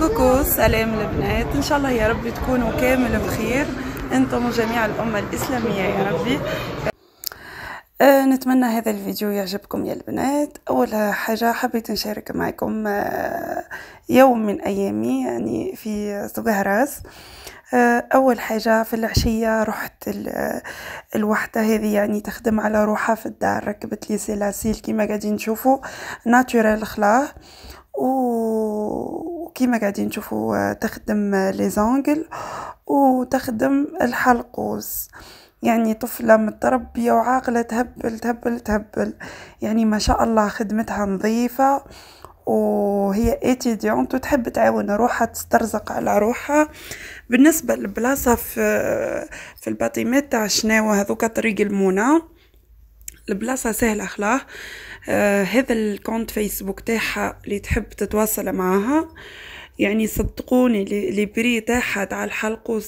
كوكو سلام البنات ان شاء الله يا ربي تكونوا كامل بخير انتم وجميع الامه الاسلاميه يا ربي آه، نتمنى هذا الفيديو يعجبكم يا البنات اول حاجه حبيت نشارك معكم آه، يوم من ايامي يعني في سوق هراس آه، اول حاجه في العشيه رحت الوحده هذه يعني تخدم على روحها في الدار ركبت لي سيلاسيل كما قاعدين نشوفوا ناتورال خلاه و كيما قاعدين تشوفوا آه، تخدم آه، لي زونغل وتخدم الحلقوس يعني طفلة متربية وعاقلة تهبل تهبل تهبل يعني ما شاء الله خدمتها نظيفة وهي اتيديونت وتحب تعاون روحها تسترزق على روحها بالنسبة للبلاصة في آه، في الباتيمات تاع شناوة هذوك طريق المونا البلاصة سهلة خلاه آه هذا الكونت فيسبوك تاعها اللي تحب تتواصل معاها آه يعني صدقوني لي بري تاعها تاع الحلق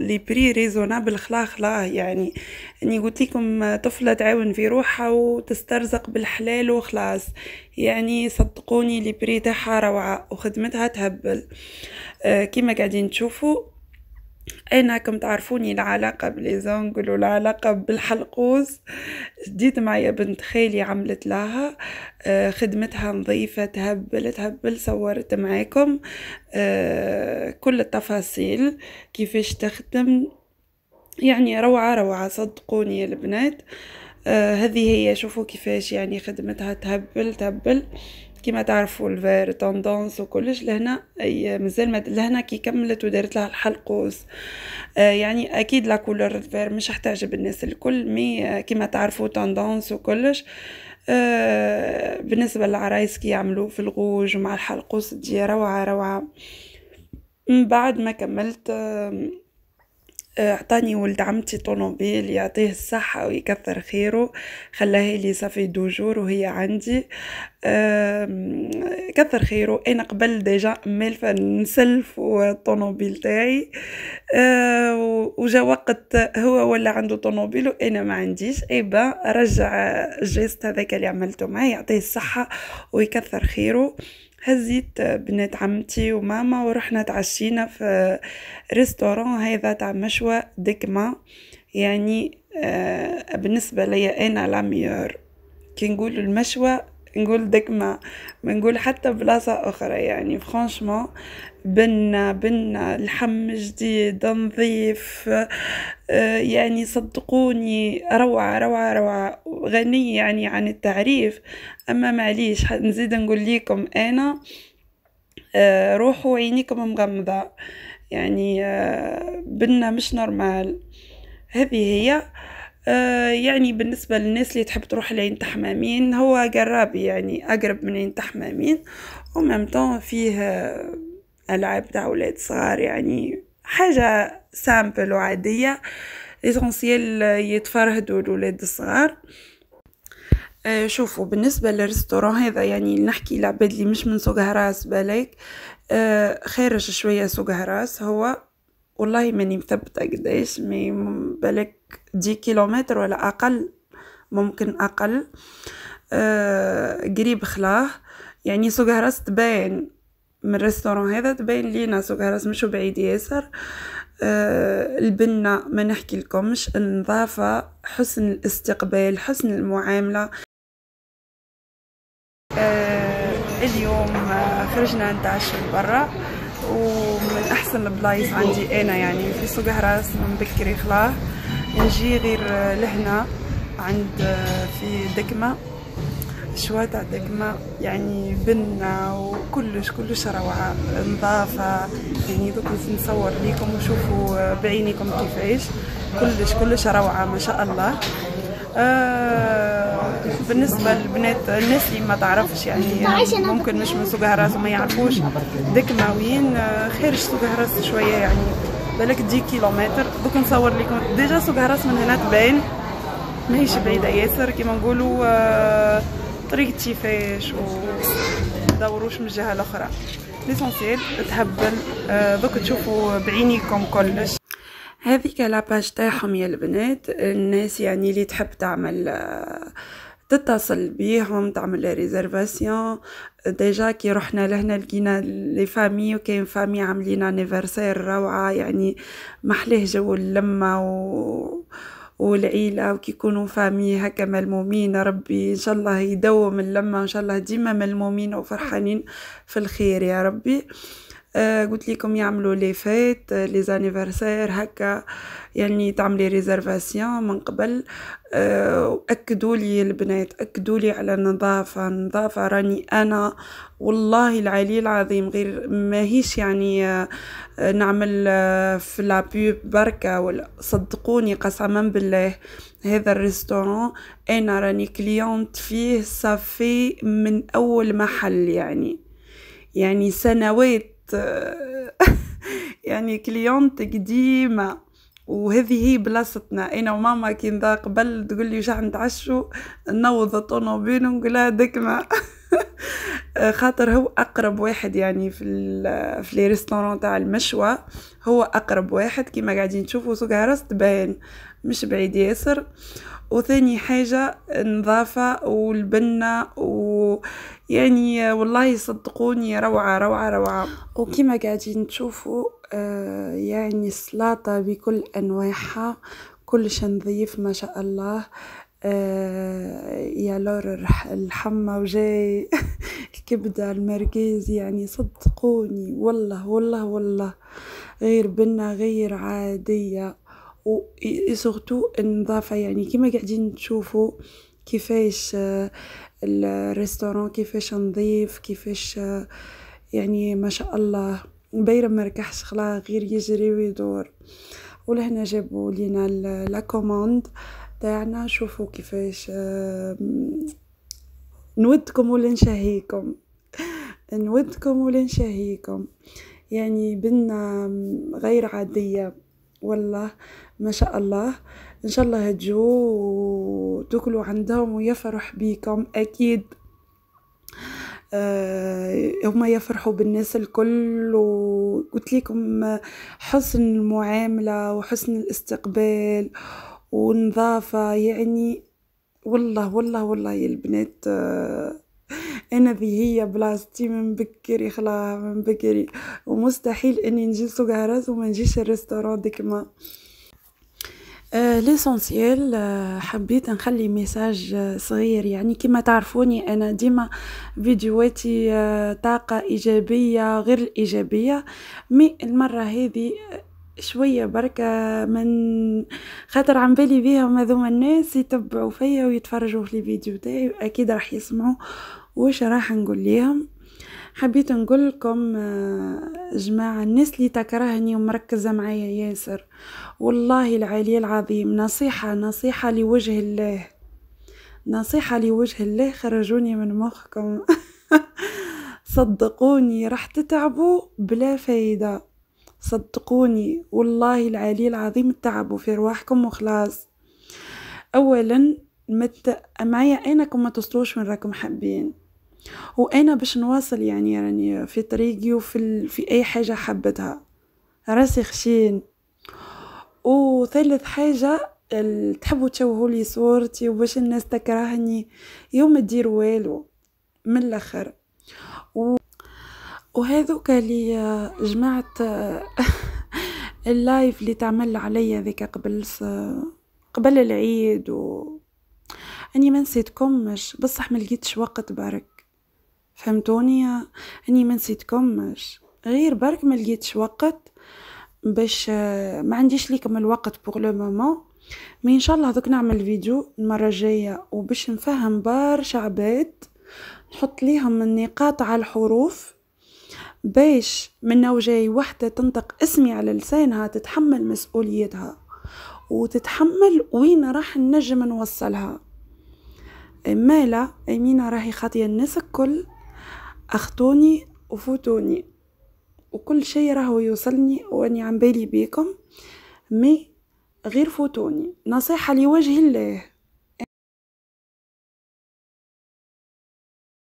لي بري ريزونابل خلا خلا يعني اني قلت لكم طفله تعاون في روحها وتسترزق بالحلال وخلاص يعني صدقوني لي بري تاعها روعه وخدمتها تهبل آه كيما قاعدين تشوفوا انا كم تعرفوني العلاقه بليزونجل والعلاقه بالحلقوز جديد معايا بنت خالي عملت لها آه، خدمتها نظيفة تهبل تهبل صورت معاكم آه، كل التفاصيل كيفاش تخدم يعني روعة روعة صدقوني يا البنات آه، هذه هي شوفوا كيفاش يعني خدمتها تهبل تهبل كيما تعرفوا الفير توندونس وكلش لهنا مازال ما لهنا كي كملت ودارت لها الحلقوس آه، يعني اكيد لا كولور الفير مش حتعجب الناس الكل مي كيما تعرفوا توندونس وكلش آه، بالنسبه للعرايس كي يعملوا في الغوج مع الحلقوس دي روعه روعه من بعد ما كملت عطاني ولد عمتي طوموبيل يعطيه الصحة ويكثر خيره خلاه لي صافي دوجور وهي عندي كثر خيره انا قبل ديجا مالفه نسلف الطوموبيل تاعي آه، وجا وقت هو ولا عنده طوموبيل وانا ما عنديش ايبا رجع الجيست هذاك اللي عملته معاه يعطيه الصحه ويكثر خيره هزيت بنات عمتي وماما ورحنا تعشينا في ريستوران هذا تاع مشوى دكما يعني آه، بالنسبة ليا أنا لاميور كي نقول المشوى نقول دك ما نقول حتى بلاصة أخرى يعني فرانشمون بنا بنا لحم جديد نظيف آه، يعني صدقوني روعة روعة روعة غنية يعني عن التعريف أما معليش نزيد نقول لكم أنا آه، روحوا عينيكم مغمضة يعني آه، بنا مش نورمال هذه هي آه، يعني بالنسبة للناس اللي تحب تروح لعين تحمامين هو قرابي يعني أقرب من عين تحمامين وممتون فيه آه، ألعاب تاع ولاد صغار يعني حاجة سامبل وعادية ليسونسيال آه، يتفرهدوا الولاد الصغار شوفوا بالنسبة للريستوران هذا يعني نحكي لعباد اللي مش من سوق هراس بالك خارج شوية سوق هراس هو والله ماني مثبتة قداش مي بالك دي كيلومتر ولا أقل ممكن أقل أه قريب خلاه يعني سوق هرس تبان من الريستوران هذا تبين لينا سوق هرس مشو بعيد ياسر أه البنا ما نحكي لكمش النظافة حسن الاستقبال حسن المعاملة أه اليوم آه، خرجنا نتعشى برا ومن احسن البلايص عندي انا يعني في سوق هراس من بكري خلاه نجي غير لهنا عند آه، في دكمه شواتع دكمه يعني بنا وكلش كلش روعه نظافه يعني دوك نصور ليكم وشوفوا بعينيكم كيفاش كلش كلش روعه ما شاء الله آه، بالنسبة للبنات الناس اللي ما تعرفش يعني ممكن مش من سوق هراس وما يعرفوش ديك ماويين آه، خارج سوق هراس شوية يعني بالك دي كيلومتر دوك نصور لكم ديجا سوق هراس من هنا تبان ماهيش بعيدة ياسر كيما نقولوا آه، طريق تيفاش ودوروش من الجهة الأخرى ليسونسيال تهبل دوك تشوفوا بعينيكم كلش هذيك لاباج تاعهم يا البنات الناس يعني اللي تحب تعمل آه، تتصل بيهم تعمل ريزرفاسيون ديجا كي رحنا لهنا لقينا لي فامي وكاين فامي عاملين انيفرسير روعه يعني محليه جو اللمه و والعيلة وكيكونوا فامي هكا ملمومين ربي إن شاء الله يدوم اللمة إن شاء الله ديما ملمومين وفرحانين في الخير يا ربي آه، قلت لكم يعملوا لي فيت آه، لي زانيفرسير هكا يعني تعملي ريزرفاسيون من قبل آه، واكدوا لي البنات اكدوا لي على النظافه النظافه راني انا والله العلي العظيم غير ماهيش يعني نعمل في لابيب بركه ولا صدقوني قسما بالله هذا الريستوران انا راني كليونت فيه صافي من اول محل يعني يعني سنوات يعني كليونت قديمه وهذه هي بلاصتنا انا وماما كي قبل تقول لي شحن نتعشوا نوض الطونوبيل ونقول لها دكمه خاطر هو اقرب واحد يعني في في لي ريستورون تاع المشوى هو اقرب واحد كيما قاعدين تشوفوا سوق عرس تبان مش بعيد ياسر وثاني حاجة النظافة والبنة ويعني والله صدقوني روعة روعة روعة وكما قاعدين تشوفوا آه، يعني السلاطة بكل أنواعها كلش نظيف ما شاء الله آه، يا لور الحمى وجاي الكبدة المركز يعني صدقوني والله والله والله غير بنا غير عادية وسورتو النظافة يعني كما قاعدين تشوفوا كيفاش آه، الريستوران كيفاش نظيف كيفاش آه، يعني ما شاء الله بيرة مركحش خلاه غير يجري ويدور ولهنا جابوا لينا لا كوموند تاعنا شوفوا كيفاش نودكم ولا نشهيكم نودكم ولا نشهيكم يعني بنا غير عادية والله ما شاء الله ان شاء الله هتجو وتاكلوا عندهم ويفرح بيكم اكيد أه هما يفرحوا بالناس الكل وقلت لكم آه، حسن المعامله وحسن الاستقبال ونظافة يعني والله والله والله يا البنات آه، انا ذي هي بلاصتي من بكري خلاها من بكري ومستحيل اني نجي سوق عراس وما نجيش الريستوران ديكما آه ليسونسيال آه حبيت نخلي ميساج آه، صغير يعني كما تعرفوني انا ديما فيديوهاتي آه، طاقه ايجابيه غير الايجابيه مي المره هذه شوية بركة من خاطر عم بالي بيهم هذوما الناس يتبعوا فيا ويتفرجوا في الفيديو تاعي اكيد راح يسمعوا وش راح نقول ليهم حبيت نقول لكم آه، جماعة الناس اللي تكرهني ومركزة معايا ياسر والله العلي العظيم نصيحة نصيحة لوجه الله نصيحة لوجه الله خرجوني من مخكم صدقوني راح تتعبوا بلا فايدة صدقوني والله العلي العظيم تعبوا في رواحكم وخلاص اولا مت... معايا انا ما توصلوش وين راكم حابين وانا باش نواصل يعني راني في طريقي وفي ال... في اي حاجه حبتها راسي خشين وثالث حاجه تحبوا تشوهوا لي صورتي وباش الناس تكرهني يوم ما والو من الاخر وهذوك لي آه، جماعة اللايف اللي تعمل عليا ذيك قبل س... قبل العيد و اني ما نسيتكمش بصح ما لقيتش وقت برك فهمتوني اني ما نسيتكمش غير برك ما لقيتش وقت باش آه، ما عنديش ليكم الوقت بوغ لو مومون مي ان شاء الله دوك نعمل فيديو المره الجايه وباش نفهم برشا عباد نحط ليهم النقاط على الحروف باش منا وجاي وحدة تنطق اسمي على لسانها تتحمل مسؤوليتها وتتحمل وين راح نجم نوصلها مالا لا أمينة راهي خاطية الناس الكل أخطوني وفوتوني وكل شيء راهو يوصلني واني عم بالي بيكم مي غير فوتوني نصيحة لوجه الله